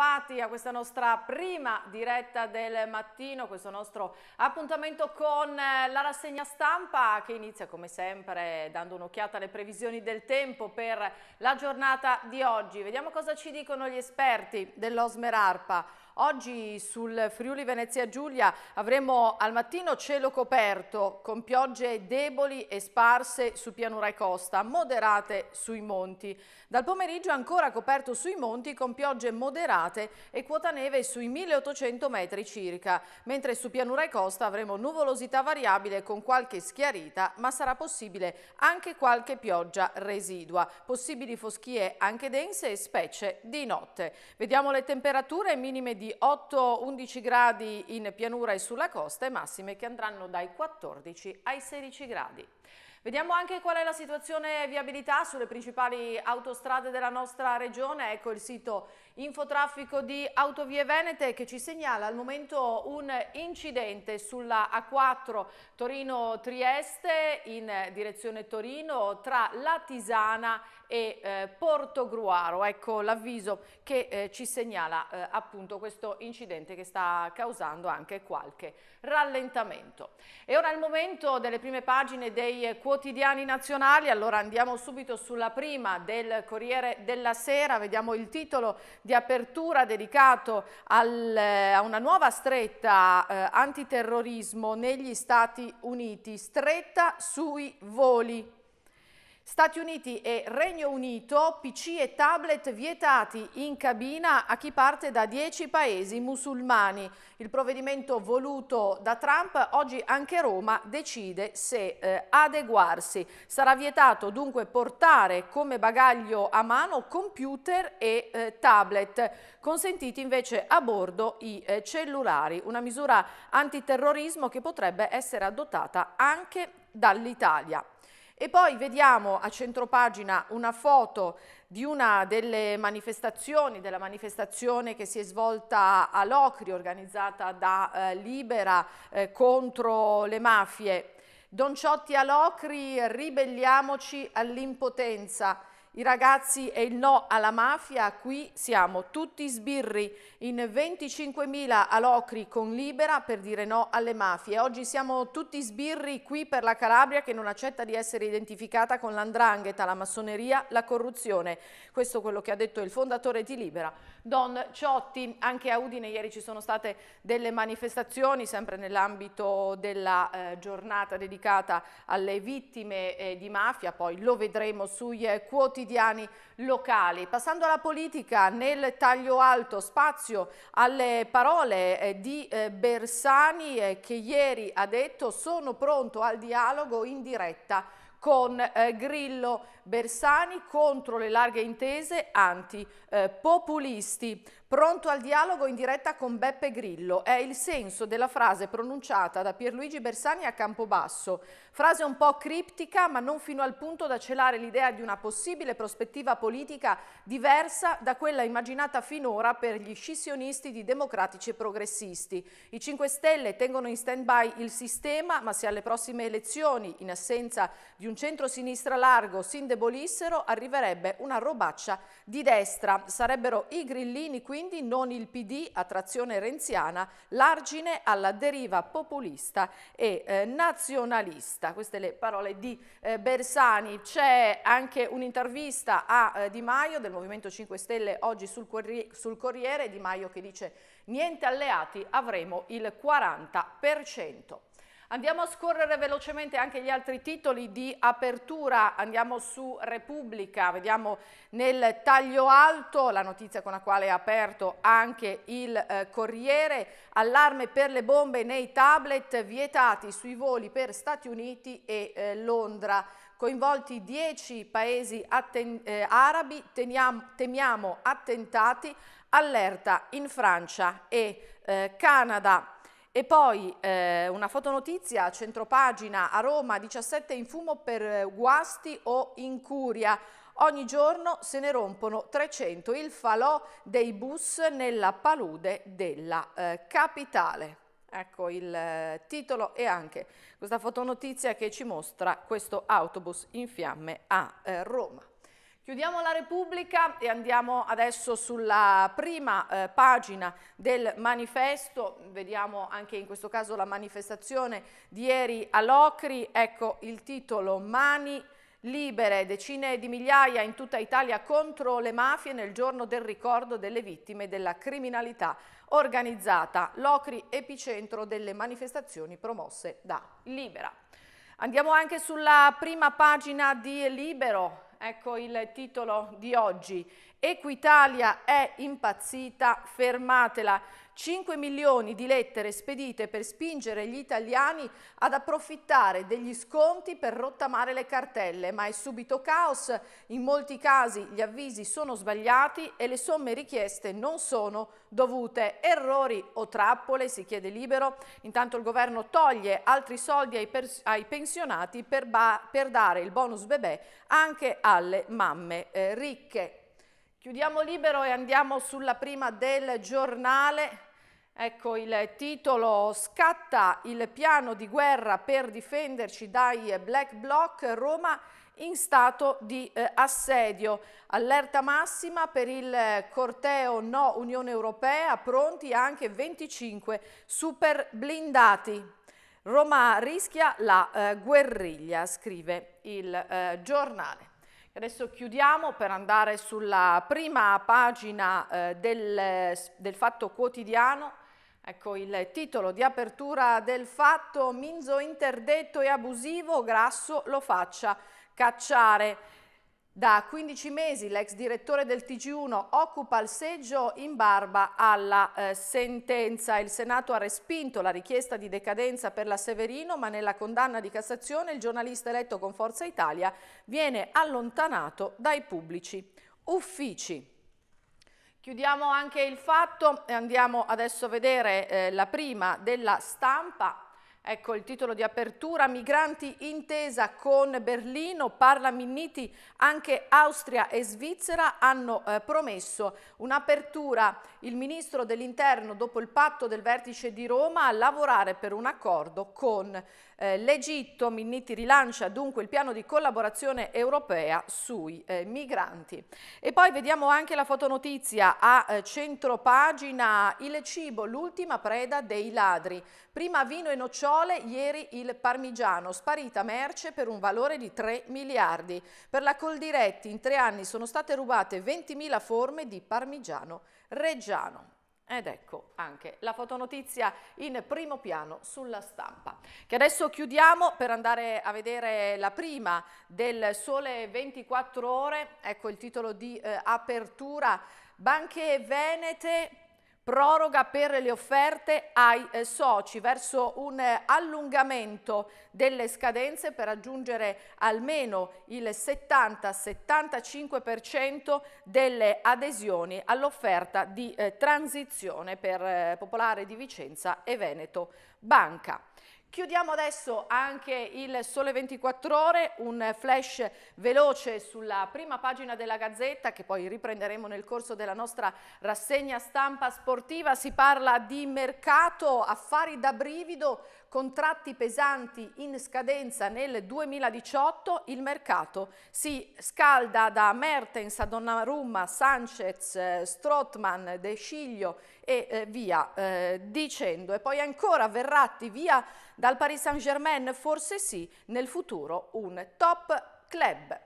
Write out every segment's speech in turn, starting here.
partecipati a questa nostra prima diretta del mattino, questo nostro appuntamento con eh, la rassegna stampa che inizia come sempre dando un'occhiata alle previsioni del tempo per la giornata di oggi. Vediamo cosa ci dicono gli esperti dell'Osmer Arpa. Oggi sul Friuli Venezia Giulia avremo al mattino cielo coperto con piogge deboli e sparse su pianura e costa, moderate sui monti. Dal pomeriggio ancora coperto sui monti con piogge moderate e quota neve sui 1800 metri circa, mentre su pianura e costa avremo nuvolosità variabile con qualche schiarita, ma sarà possibile anche qualche pioggia residua. Possibili foschie anche dense e specie di notte. Vediamo le temperature minime di 8-11 gradi in pianura e sulla costa e massime che andranno dai 14 ai 16 gradi. Vediamo anche qual è la situazione viabilità sulle principali autostrade della nostra regione. Ecco il sito Infotraffico di Autovie Venete che ci segnala al momento un incidente sulla A4 Torino-Trieste in direzione Torino tra la Tisana e eh, Porto Gruaro. Ecco l'avviso che eh, ci segnala eh, appunto questo incidente che sta causando anche qualche rallentamento. E ora è il momento delle prime pagine dei quotidiani nazionali, allora andiamo subito sulla prima del Corriere della Sera, vediamo il titolo di apertura dedicato al, eh, a una nuova stretta eh, antiterrorismo negli Stati Uniti, stretta sui voli. Stati Uniti e Regno Unito, PC e tablet vietati in cabina a chi parte da dieci paesi musulmani. Il provvedimento voluto da Trump, oggi anche Roma decide se eh, adeguarsi. Sarà vietato dunque portare come bagaglio a mano computer e eh, tablet, consentiti invece a bordo i eh, cellulari, una misura antiterrorismo che potrebbe essere adottata anche dall'Italia. E poi vediamo a centropagina una foto di una delle manifestazioni, della manifestazione che si è svolta a Locri, organizzata da eh, Libera eh, contro le mafie. Don Ciotti a Locri, ribelliamoci all'impotenza i ragazzi e il no alla mafia, qui siamo tutti sbirri, in 25.000 alocri con Libera per dire no alle mafie. Oggi siamo tutti sbirri qui per la Calabria che non accetta di essere identificata con l'andrangheta, la massoneria, la corruzione. Questo è quello che ha detto il fondatore di Libera, Don Ciotti. Anche a Udine ieri ci sono state delle manifestazioni, sempre nell'ambito della eh, giornata dedicata alle vittime eh, di mafia, poi lo vedremo sui eh, quotidiani quotidiani locali. Passando alla politica, nel taglio alto spazio alle parole eh, di eh, Bersani eh, che ieri ha detto sono pronto al dialogo in diretta con Grillo Bersani contro le larghe intese anti-populisti. Pronto al dialogo in diretta con Beppe Grillo è il senso della frase pronunciata da Pierluigi Bersani a Campobasso. Frase un po' criptica ma non fino al punto da celare l'idea di una possibile prospettiva politica diversa da quella immaginata finora per gli scissionisti di democratici e progressisti. I 5 Stelle tengono in stand-by il sistema ma se alle prossime elezioni, in assenza di un centro-sinistra largo, sindaco indebolissero arriverebbe una robaccia di destra. Sarebbero i grillini quindi, non il PD a trazione renziana, l'argine alla deriva populista e eh, nazionalista. Queste le parole di eh, Bersani. C'è anche un'intervista a eh, Di Maio del Movimento 5 Stelle oggi sul, Corri sul Corriere, Di Maio che dice niente alleati avremo il 40%. Andiamo a scorrere velocemente anche gli altri titoli di apertura, andiamo su Repubblica, vediamo nel taglio alto la notizia con la quale è aperto anche il eh, Corriere, allarme per le bombe nei tablet vietati sui voli per Stati Uniti e eh, Londra coinvolti 10 paesi eh, arabi, teniamo, temiamo attentati, allerta in Francia e eh, Canada. E poi eh, una fotonotizia a centropagina a Roma, 17 in fumo per guasti o incuria. Ogni giorno se ne rompono 300 il falò dei bus nella palude della eh, capitale. Ecco il eh, titolo e anche questa fotonotizia che ci mostra questo autobus in fiamme a eh, Roma. Chiudiamo la Repubblica e andiamo adesso sulla prima eh, pagina del manifesto, vediamo anche in questo caso la manifestazione di ieri a Locri, ecco il titolo Mani libere, decine di migliaia in tutta Italia contro le mafie nel giorno del ricordo delle vittime della criminalità organizzata, Locri epicentro delle manifestazioni promosse da Libera. Andiamo anche sulla prima pagina di Libero, ecco il titolo di oggi. Equitalia è impazzita, fermatela. 5 milioni di lettere spedite per spingere gli italiani ad approfittare degli sconti per rottamare le cartelle, ma è subito caos, in molti casi gli avvisi sono sbagliati e le somme richieste non sono dovute. Errori o trappole, si chiede libero, intanto il governo toglie altri soldi ai, ai pensionati per, per, dare il bonus bebè anche alle mamme eh, ricche. Chiudiamo libero e andiamo sulla prima del giornale. Ecco il titolo Scatta il piano di guerra per difenderci dai black bloc Roma in stato di eh, assedio. Allerta massima per il corteo No Unione Europea, pronti anche 25 super blindati. Roma rischia la eh, guerriglia, scrive il eh, giornale. Adesso chiudiamo per andare sulla prima pagina eh, del, del Fatto Quotidiano Ecco il titolo di apertura del fatto, Minzo interdetto e abusivo, Grasso lo faccia cacciare. Da 15 mesi l'ex direttore del TG1 occupa il seggio in barba alla eh, sentenza. Il Senato ha respinto la richiesta di decadenza per la Severino, ma nella condanna di Cassazione il giornalista eletto con Forza Italia viene allontanato dai pubblici uffici. Chiudiamo anche il fatto e andiamo adesso a vedere eh, la prima della stampa. Ecco il titolo di apertura, migranti intesa con Berlino, parla Minniti, anche Austria e Svizzera hanno eh, promesso un'apertura. Il ministro dell'interno dopo il patto del vertice di Roma a lavorare per un accordo con eh, L'Egitto, Minniti rilancia dunque il piano di collaborazione europea sui eh, migranti. E poi vediamo anche la fotonotizia a eh, pagina Il cibo, l'ultima preda dei ladri. Prima vino e nocciole, ieri il parmigiano, sparita merce per un valore di 3 miliardi. Per la Coldiretti in tre anni sono state rubate 20.000 forme di parmigiano reggiano. Ed ecco anche la fotonotizia in primo piano sulla stampa, che adesso chiudiamo per andare a vedere la prima del Sole 24 Ore, ecco il titolo di eh, apertura, Banche Venete proroga per le offerte ai eh, soci verso un eh, allungamento delle scadenze per raggiungere almeno il 70-75% delle adesioni all'offerta di eh, transizione per eh, Popolare di Vicenza e Veneto Banca. Chiudiamo adesso anche il Sole 24 Ore, un flash veloce sulla prima pagina della Gazzetta che poi riprenderemo nel corso della nostra rassegna stampa sportiva. Si parla di mercato, affari da brivido, contratti pesanti in scadenza nel 2018. Il mercato si scalda da Mertens a Donnarumma, Sanchez, eh, Strotman, De Sciglio e eh, via eh, dicendo. E poi ancora Verratti via dal Paris Saint-Germain forse sì, nel futuro un top club.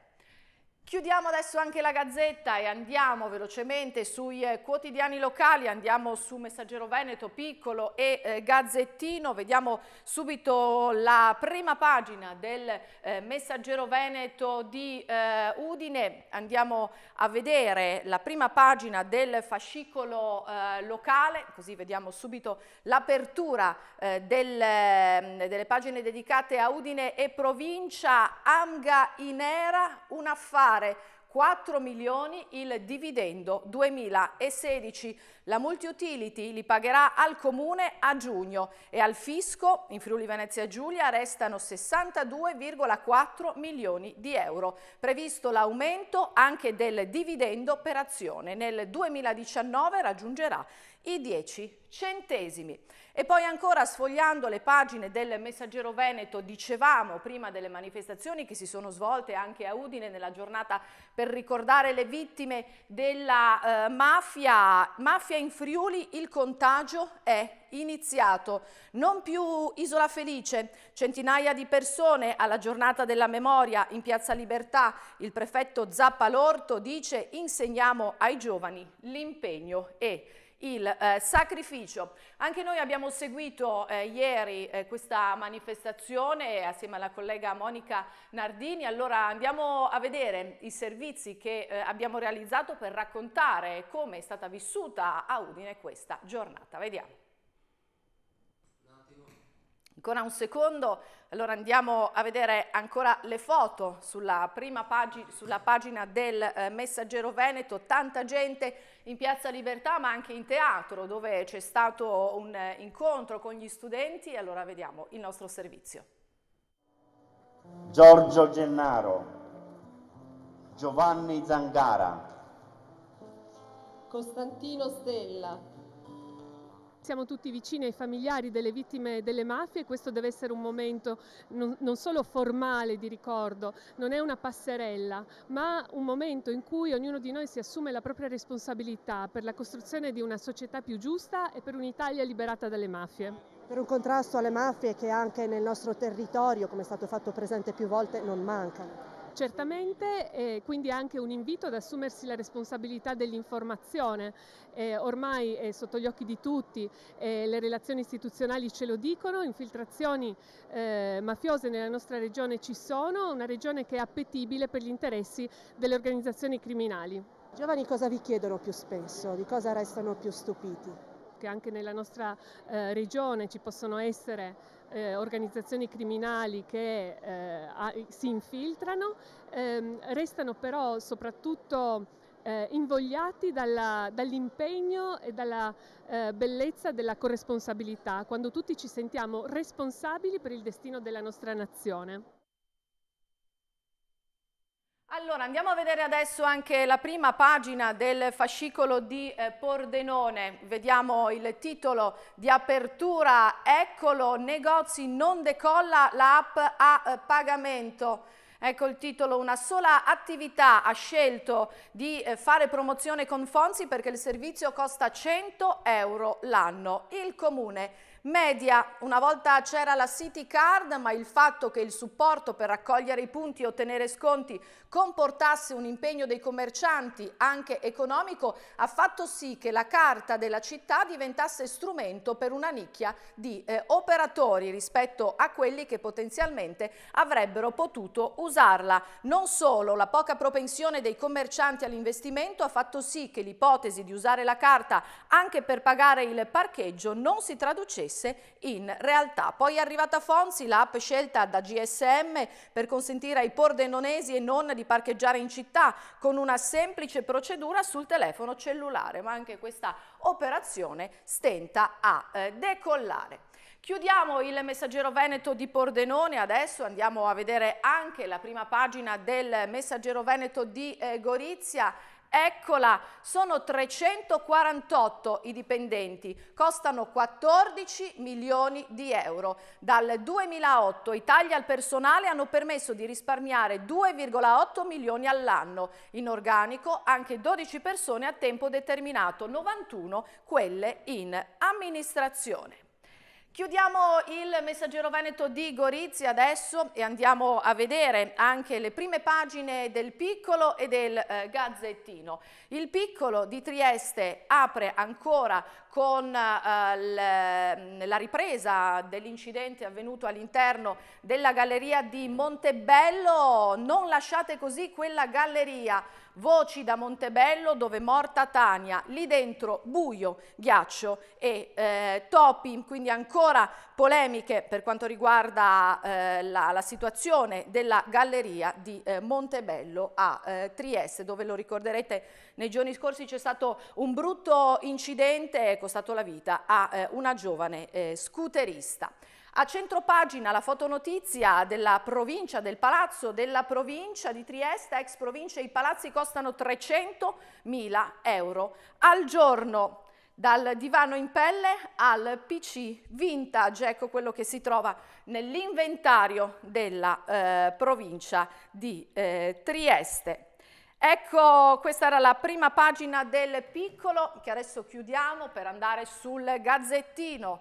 Chiudiamo adesso anche la Gazzetta e andiamo velocemente sui eh, quotidiani locali, andiamo su Messaggero Veneto, Piccolo e eh, Gazzettino, vediamo subito la prima pagina del eh, Messaggero Veneto di eh, Udine, andiamo a vedere la prima pagina del fascicolo eh, locale, così vediamo subito l'apertura eh, del, ehm, delle pagine dedicate a Udine e provincia, Amga Inera, un affare totalizzare 4 milioni il dividendo 2016. La multiutility li pagherà al Comune a giugno e al Fisco in Friuli Venezia Giulia restano 62,4 milioni di euro. Previsto l'aumento anche del dividendo per azione. Nel 2019 raggiungerà i 10 centesimi. E poi ancora sfogliando le pagine del Messaggero Veneto dicevamo prima delle manifestazioni che si sono svolte anche a Udine nella giornata per ricordare le vittime della eh, mafia, mafia in Friuli, il contagio è iniziato. Non più Isola Felice, centinaia di persone alla giornata della memoria in Piazza Libertà. Il prefetto Zappalorto dice insegniamo ai giovani l'impegno e il eh, sacrificio. Anche noi abbiamo seguito eh, ieri eh, questa manifestazione assieme alla collega Monica Nardini, allora andiamo a vedere i servizi che eh, abbiamo realizzato per raccontare come è stata vissuta a Udine questa giornata. Vediamo. Ancora un secondo, allora andiamo a vedere ancora le foto sulla prima pagina, sulla pagina del eh, Messaggero Veneto, tanta gente in Piazza Libertà ma anche in teatro dove c'è stato un eh, incontro con gli studenti e allora vediamo il nostro servizio. Giorgio Gennaro, Giovanni Zangara, Costantino Stella, siamo tutti vicini ai familiari delle vittime delle mafie e questo deve essere un momento non, non solo formale di ricordo, non è una passerella, ma un momento in cui ognuno di noi si assume la propria responsabilità per la costruzione di una società più giusta e per un'Italia liberata dalle mafie. Per un contrasto alle mafie che anche nel nostro territorio, come è stato fatto presente più volte, non mancano. Certamente eh, quindi anche un invito ad assumersi la responsabilità dell'informazione, eh, ormai è eh, sotto gli occhi di tutti, eh, le relazioni istituzionali ce lo dicono, infiltrazioni eh, mafiose nella nostra regione ci sono, una regione che è appetibile per gli interessi delle organizzazioni criminali. Giovani cosa vi chiedono più spesso, di cosa restano più stupiti? Che anche nella nostra eh, regione ci possono essere eh, organizzazioni criminali che eh, si infiltrano, ehm, restano però soprattutto eh, invogliati dalla, dall'impegno e dalla eh, bellezza della corresponsabilità, quando tutti ci sentiamo responsabili per il destino della nostra nazione. Allora, andiamo a vedere adesso anche la prima pagina del fascicolo di eh, Pordenone. Vediamo il titolo di apertura, eccolo, negozi non decolla l'app a eh, pagamento. Ecco il titolo, una sola attività ha scelto di eh, fare promozione con Fonzi perché il servizio costa 100 euro l'anno. Il comune Media, una volta c'era la City Card, ma il fatto che il supporto per raccogliere i punti e ottenere sconti comportasse un impegno dei commercianti, anche economico, ha fatto sì che la carta della città diventasse strumento per una nicchia di eh, operatori rispetto a quelli che potenzialmente avrebbero potuto usarla. Non solo, la poca propensione dei commercianti all'investimento ha fatto sì che l'ipotesi di usare la carta anche per pagare il parcheggio non si traducesse stesse in realtà. Poi è arrivata Fonsi, l'app scelta da GSM per consentire ai pordenonesi e non di parcheggiare in città con una semplice procedura sul telefono cellulare, ma anche questa operazione stenta a eh, decollare. Chiudiamo il messaggero Veneto di Pordenone, adesso andiamo a vedere anche la prima pagina del messaggero Veneto di eh, Gorizia Eccola, sono 348 i dipendenti, costano 14 milioni di euro. Dal 2008 i tagli al personale hanno permesso di risparmiare 2,8 milioni all'anno. In organico anche 12 persone a tempo determinato, 91 quelle in amministrazione. Chiudiamo il messaggero Veneto di Gorizia adesso e andiamo a vedere anche le prime pagine del Piccolo e del eh, Gazzettino. Il Piccolo di Trieste apre ancora con eh, mm, la ripresa dell'incidente avvenuto all'interno della galleria di Montebello. Non lasciate così quella galleria. Voci da Montebello dove morta Tania, lì dentro buio, ghiaccio e eh, topi, quindi ancora polemiche per quanto riguarda eh, la, la, situazione della galleria di eh, Montebello a eh, Trieste, dove lo ricorderete nei giorni scorsi c'è stato un brutto incidente, è costato la vita a eh, una giovane eh, scooterista. A centropagina la fotonotizia della provincia, del palazzo della provincia di Trieste, ex provincia, i palazzi costano 300.000 euro al giorno. Dal divano in pelle al PC vintage, ecco quello che si trova nell'inventario della eh, provincia di eh, Trieste. Ecco, questa era la prima pagina del piccolo che adesso chiudiamo per andare sul gazzettino.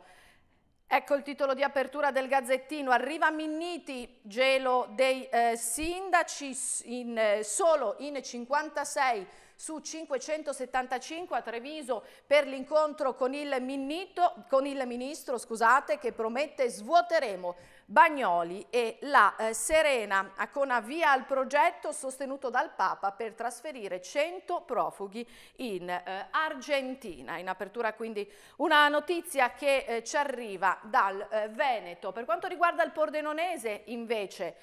Ecco il titolo di apertura del Gazzettino. Arriva Minniti, gelo dei eh, sindaci in, eh, solo in 56 su 575 a Treviso per l'incontro con, con il, ministro scusate, che promette svuoteremo Bagnoli e la eh, Serena con via al progetto sostenuto dal Papa per trasferire 100 profughi in eh, Argentina. In apertura quindi una notizia che eh, ci arriva dal eh, Veneto. Per quanto riguarda il Pordenonese invece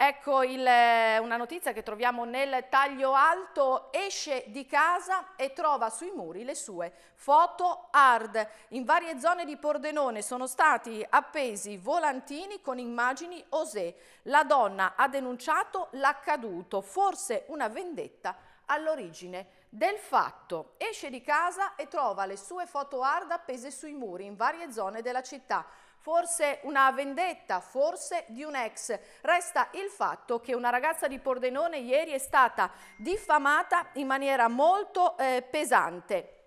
Ecco il, eh, una notizia che troviamo nel taglio alto, esce di casa e trova sui muri le sue foto hard. In varie zone di Pordenone sono stati appesi volantini con immagini osè. La donna ha denunciato l'accaduto, forse una vendetta all'origine del fatto. Esce di casa e trova le sue foto hard appese sui muri in varie zone della città forse una vendetta, forse di un ex. Resta il fatto che una ragazza di Pordenone ieri è stata diffamata in maniera molto eh, pesante.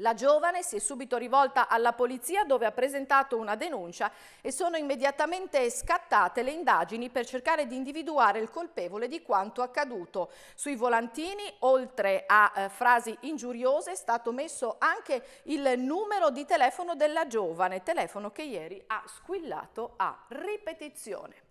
La giovane si è subito rivolta alla polizia dove ha presentato una denuncia e sono immediatamente scattate le indagini per cercare di individuare il colpevole di quanto accaduto. Sui volantini, oltre a eh, frasi ingiuriose, è stato messo anche il numero di telefono della giovane, telefono che ieri ha squillato a ripetizione.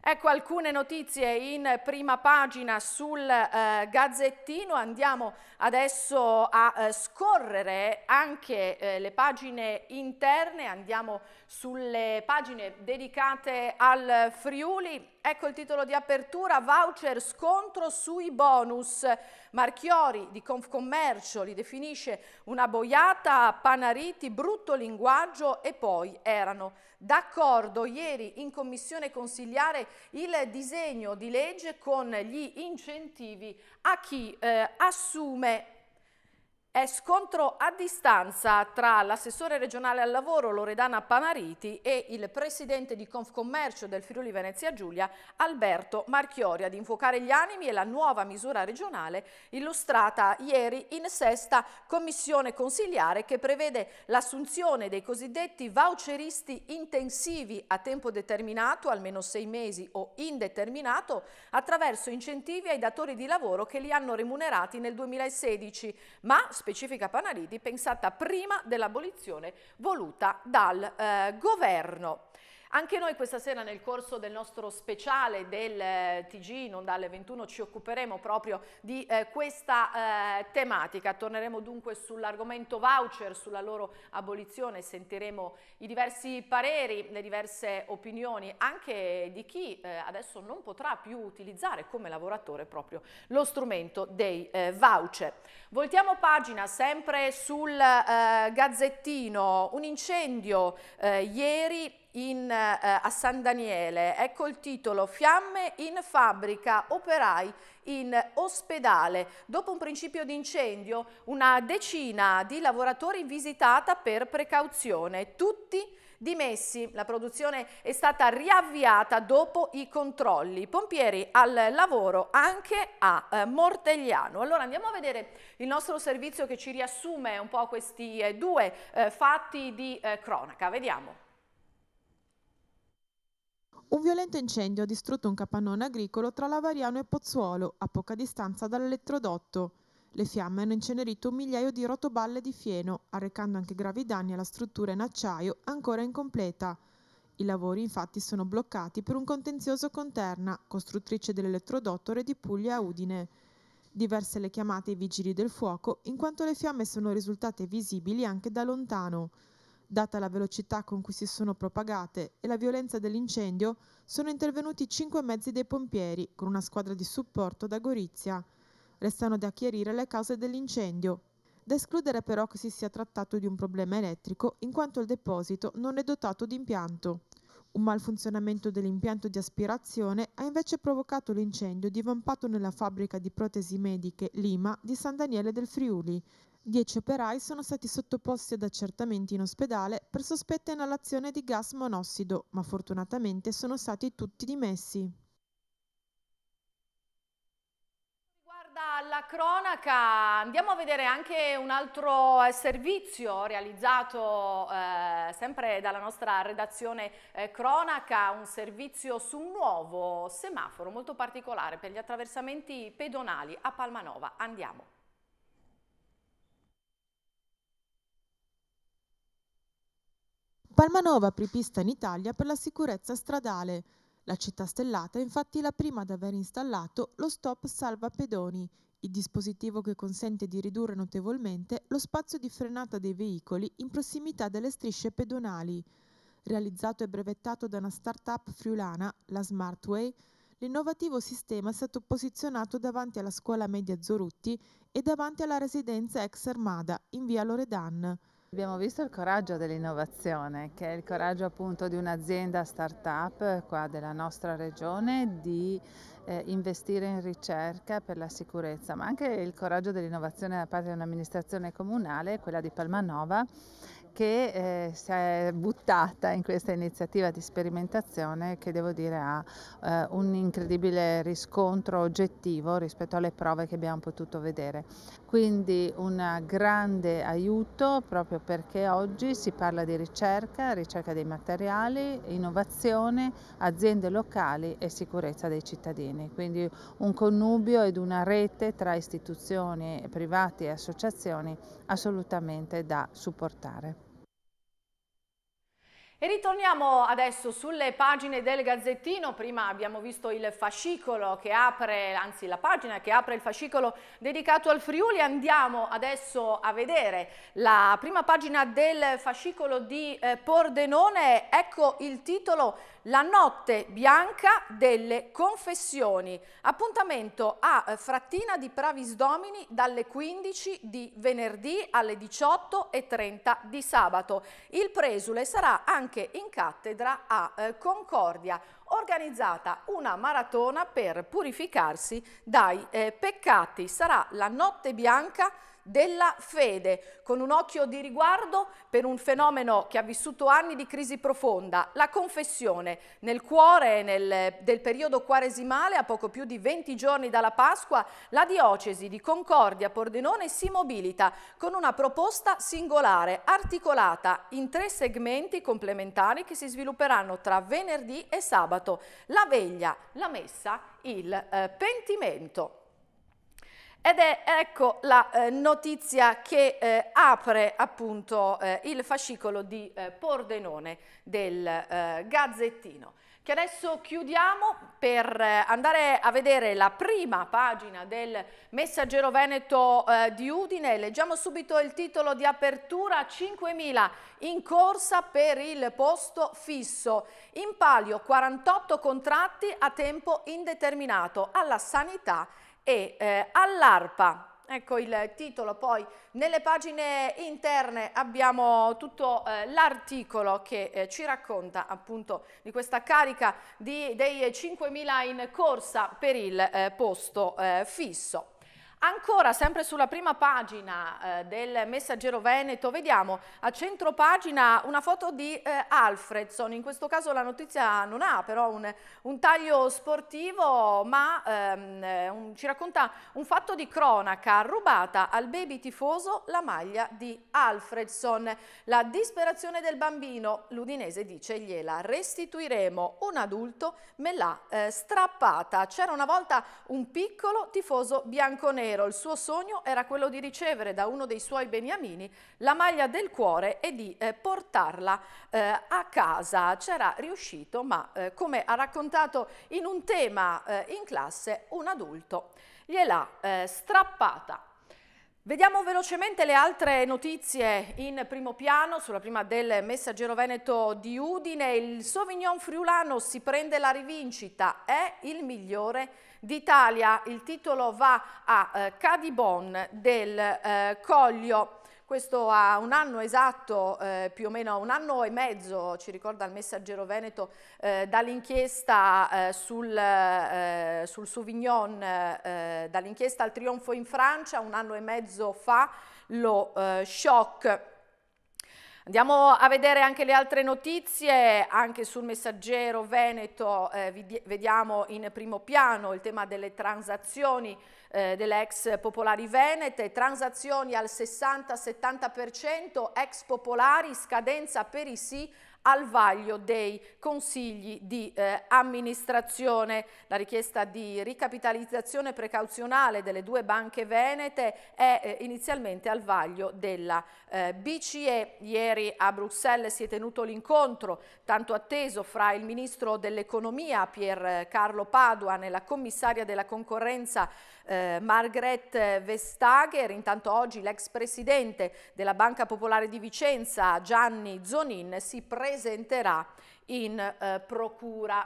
Ecco alcune notizie in prima pagina sul eh, Gazzettino, andiamo adesso a eh, scorrere anche eh, le pagine interne, andiamo sulle pagine dedicate al Friuli. Ecco il titolo di apertura, voucher scontro sui bonus. Marchiori di Confcommercio li definisce una boiata, Panariti, brutto linguaggio e poi erano d'accordo ieri in commissione consigliare il disegno di legge con gli incentivi a chi eh, assume è scontro a distanza tra l'assessore regionale al lavoro Loredana Panariti e il presidente di Confcommercio del Friuli Venezia Giulia Alberto Marchiori ad infuocare gli animi e la nuova misura regionale illustrata ieri in sesta commissione consiliare che prevede l'assunzione dei cosiddetti voucheristi intensivi a tempo determinato, almeno sei mesi o indeterminato, attraverso incentivi ai datori di lavoro che li hanno remunerati nel 2016, ma specifica Panaridi pensata prima dell'abolizione voluta dal eh, governo. Anche noi questa sera nel corso del nostro speciale del eh, TG Non dalle 21 ci occuperemo proprio di eh, questa eh, tematica. Torneremo dunque sull'argomento voucher, sulla loro abolizione, sentiremo i diversi pareri, le diverse opinioni anche di chi eh, adesso non potrà più utilizzare come lavoratore proprio lo strumento dei eh, voucher. Voltiamo pagina sempre sul eh, Gazzettino, un incendio ieri in, eh, eh, a San Daniele. Ecco il titolo, Fiamme in fabbrica, operai in ospedale. Dopo un principio di incendio, una decina di lavoratori visitata per precauzione, tutti dimessi. La produzione è stata riavviata dopo i controlli. Pompieri al lavoro anche a eh, Mortegliano. Allora andiamo a vedere il nostro servizio che ci riassume un po' questi eh, due eh, fatti di eh, cronaca. Vediamo. Un violento incendio ha distrutto un capannone agricolo tra Lavariano e Pozzuolo, a poca distanza dall'elettrodotto. Le fiamme hanno incenerito un migliaio di rotoballe di fieno, arrecando anche gravi danni alla struttura in acciaio ancora incompleta. I lavori infatti sono bloccati per un contenzioso con Terna, costruttrice dell'elettrodotto Re di Puglia a Udine. Diverse le chiamate ai vigili del fuoco, in quanto le fiamme sono risultate visibili anche da lontano. Data la velocità con cui si sono propagate e la violenza dell'incendio, sono intervenuti cinque mezzi dei pompieri con una squadra di supporto da Gorizia. Restano da chiarire le cause dell'incendio, da escludere però che si sia trattato di un problema elettrico in quanto il deposito non è dotato di impianto. Un malfunzionamento dell'impianto di aspirazione ha invece provocato l'incendio divampato nella fabbrica di protesi mediche Lima di San Daniele del Friuli, Dieci operai sono stati sottoposti ad accertamenti in ospedale per sospetta inalazione di gas monossido, ma fortunatamente sono stati tutti dimessi. alla cronaca andiamo a vedere anche un altro eh, servizio realizzato eh, sempre dalla nostra redazione eh, cronaca, un servizio su un nuovo semaforo molto particolare per gli attraversamenti pedonali a Palmanova. Andiamo. Palmanova apripista in Italia per la sicurezza stradale. La città stellata è infatti la prima ad aver installato lo stop salva pedoni, il dispositivo che consente di ridurre notevolmente lo spazio di frenata dei veicoli in prossimità delle strisce pedonali. Realizzato e brevettato da una start-up friulana, la Smartway, l'innovativo sistema è stato posizionato davanti alla scuola media Zorutti e davanti alla residenza ex Armada in via Loredan. Abbiamo visto il coraggio dell'innovazione, che è il coraggio appunto di un'azienda start-up qua della nostra regione di eh, investire in ricerca per la sicurezza, ma anche il coraggio dell'innovazione da parte di un'amministrazione comunale, quella di Palmanova, che eh, si è buttata in questa iniziativa di sperimentazione che devo dire ha eh, un incredibile riscontro oggettivo rispetto alle prove che abbiamo potuto vedere quindi un grande aiuto proprio perché oggi si parla di ricerca, ricerca dei materiali, innovazione, aziende locali e sicurezza dei cittadini, quindi un connubio ed una rete tra istituzioni private e associazioni assolutamente da supportare. E ritorniamo adesso sulle pagine del Gazzettino, prima abbiamo visto il fascicolo che apre, anzi la pagina che apre il fascicolo dedicato al Friuli, andiamo adesso a vedere la prima pagina del fascicolo di eh, Pordenone, ecco il titolo la notte bianca delle confessioni, appuntamento a eh, Frattina di Pravis Domini dalle 15 di venerdì alle 18.30 di sabato. Il presule sarà anche in cattedra a eh, Concordia, organizzata una maratona per purificarsi dai eh, peccati. Sarà la notte bianca della fede, con un occhio di riguardo per un fenomeno che ha vissuto anni di crisi profonda, la confessione. Nel cuore nel, del periodo quaresimale, a poco più di 20 giorni dalla Pasqua, la diocesi di Concordia Pordenone si mobilita con una proposta singolare, articolata in tre segmenti complementari che si svilupperanno tra venerdì e sabato. La veglia, la messa, il eh, pentimento. Ed è ecco la eh, notizia che eh, apre appunto eh, il fascicolo di eh, Pordenone del eh, Gazzettino che adesso chiudiamo per eh, andare a vedere la prima pagina del Messaggero Veneto eh, di Udine. Leggiamo subito il titolo di apertura 5.000 in corsa per il posto fisso. In palio 48 contratti a tempo indeterminato alla sanità e eh, all'ARPA. Ecco il titolo, poi nelle pagine interne abbiamo tutto eh, l'articolo che eh, ci racconta appunto di questa carica di, dei 5.000 in corsa per il eh, posto eh, fisso. Ancora, sempre sulla prima pagina eh, del Messaggero Veneto, vediamo a centro pagina una foto di eh, Alfredson. In questo caso la notizia non ha però un, un taglio sportivo, ma ehm, eh, un, ci racconta un fatto di cronaca. Rubata al baby tifoso la maglia di Alfredson. La disperazione del bambino, l'Udinese dice, gliela restituiremo. Un adulto me l'ha eh, strappata. C'era una volta un piccolo tifoso bianconero nero, il suo sogno era quello di ricevere da uno dei suoi beniamini la maglia del cuore e di eh, portarla eh, a casa. C'era riuscito, ma eh, come ha raccontato in un tema eh, in classe un adulto, gliel'ha eh, strappata Vediamo velocemente le altre notizie in primo piano, sulla prima del Messaggero Veneto di Udine, il Sauvignon Friulano si prende la rivincita, è il migliore d'Italia, il titolo va a eh, Cadibon del eh, Coglio. Questo a un anno esatto, eh, più o meno un anno e mezzo, ci ricorda il messaggero Veneto, eh, dall'inchiesta eh, sul, eh, sul, Sauvignon, eh, dall'inchiesta al trionfo in Francia, un anno e mezzo fa, lo eh, shock Andiamo a vedere anche le altre notizie, anche sul messaggero Veneto eh, vediamo in primo piano il tema delle transazioni eh, delle ex popolari venete, transazioni al 60-70%, ex popolari, scadenza per i sì al vaglio dei consigli di eh, amministrazione. La richiesta di ricapitalizzazione precauzionale delle due banche venete è eh, inizialmente al vaglio della eh, BCE. Ieri a Bruxelles si è tenuto l'incontro tanto atteso fra il ministro dell'economia Pier Carlo Paduan e la commissaria della concorrenza eh, Margrethe Vestager. Intanto oggi l'ex presidente della Banca Popolare di Vicenza Gianni Zonin si presenta presenterà in eh, procura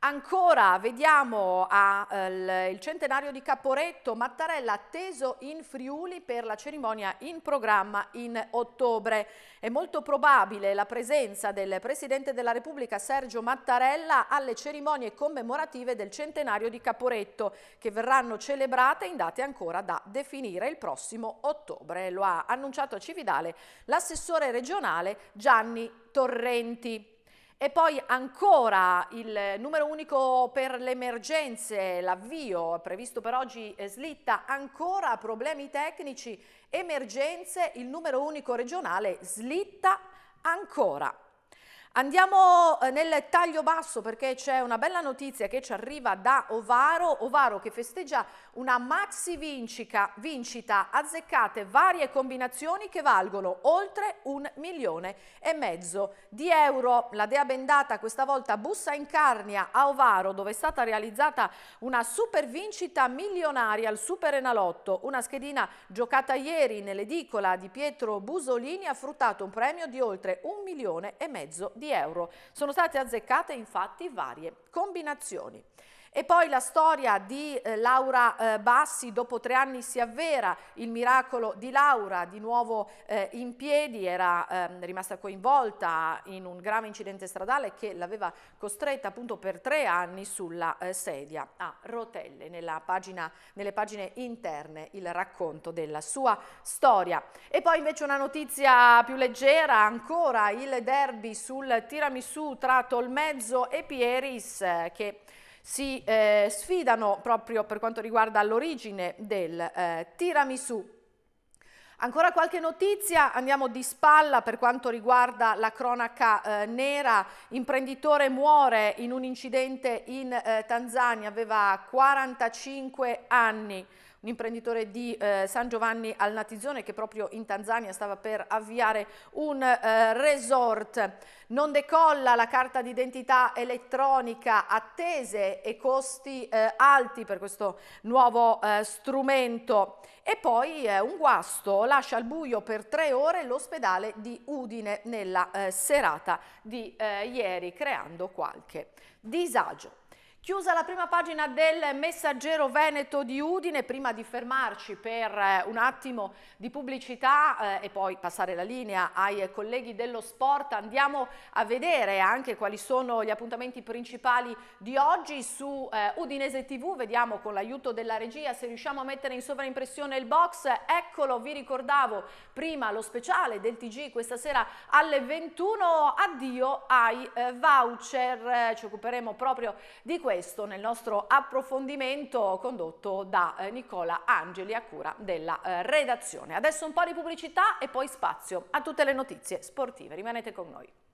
Ancora vediamo al eh, il centenario di Caporetto, Mattarella atteso in Friuli per la cerimonia in programma in ottobre. È molto probabile la presenza del Presidente della Repubblica Sergio Mattarella alle cerimonie commemorative del centenario di Caporetto che verranno celebrate in date ancora da definire il prossimo ottobre. Lo ha annunciato a Cividale l'assessore regionale Gianni Torrenti. E poi ancora il numero unico per le emergenze, l'avvio previsto per oggi eh, slitta, ancora problemi tecnici, emergenze, il numero unico regionale slitta ancora. Andiamo eh, nel taglio basso perché c'è una bella notizia che ci arriva da Ovaro, Ovaro che festeggia una maxi vincica, vincita, azzeccate varie combinazioni che valgono oltre un milione e mezzo di euro. La dea bendata questa volta bussa in Carnia a Ovaro dove è stata realizzata una super vincita milionaria al Super Enalotto, una schedina giocata ieri nell'edicola di Pietro Busolini ha fruttato un premio di oltre un milione e mezzo di euro di euro. Sono state azzeccate infatti varie combinazioni. E poi la storia di eh, Laura eh, Bassi, dopo tre anni si avvera, il miracolo di Laura, di nuovo eh, in piedi, era ehm, rimasta coinvolta in un grave incidente stradale che l'aveva costretta appunto per tre anni sulla eh, sedia a rotelle, pagina, nelle pagine interne il racconto della sua storia. E poi invece una notizia più leggera, ancora il derby sul tiramisù tra Tolmezzo e Pieris eh, che si eh, sfidano proprio per quanto riguarda l'origine del eh, tiramisù. Ancora qualche notizia, andiamo di spalla per quanto riguarda la cronaca eh, nera. Imprenditore muore in un incidente in eh, Tanzania, aveva 45 anni un imprenditore di eh, San Giovanni al Natizzone che proprio in Tanzania stava per avviare un eh, resort. Non decolla la carta d'identità elettronica, attese e costi eh, alti per questo nuovo eh, strumento. E poi eh, un guasto lascia al buio per tre ore l'ospedale di Udine nella eh, serata di ieri, creando qualche disagio. Chiusa la prima pagina del Messaggero Veneto di Udine, prima di fermarci per eh, un attimo di pubblicità eh, e poi passare la linea ai colleghi dello sport, andiamo a vedere anche quali sono gli appuntamenti principali di oggi su eh, Udinese TV, vediamo con l'aiuto della regia se riusciamo a mettere in sovraimpressione il box, eccolo, vi ricordavo prima lo speciale del TG questa sera alle 21, addio ai eh, voucher, ci occuperemo proprio di questo questo nel nostro approfondimento condotto da eh, Nicola Angeli a cura della eh, redazione. Adesso un po' di pubblicità e poi spazio a tutte le notizie sportive. Rimanete con noi.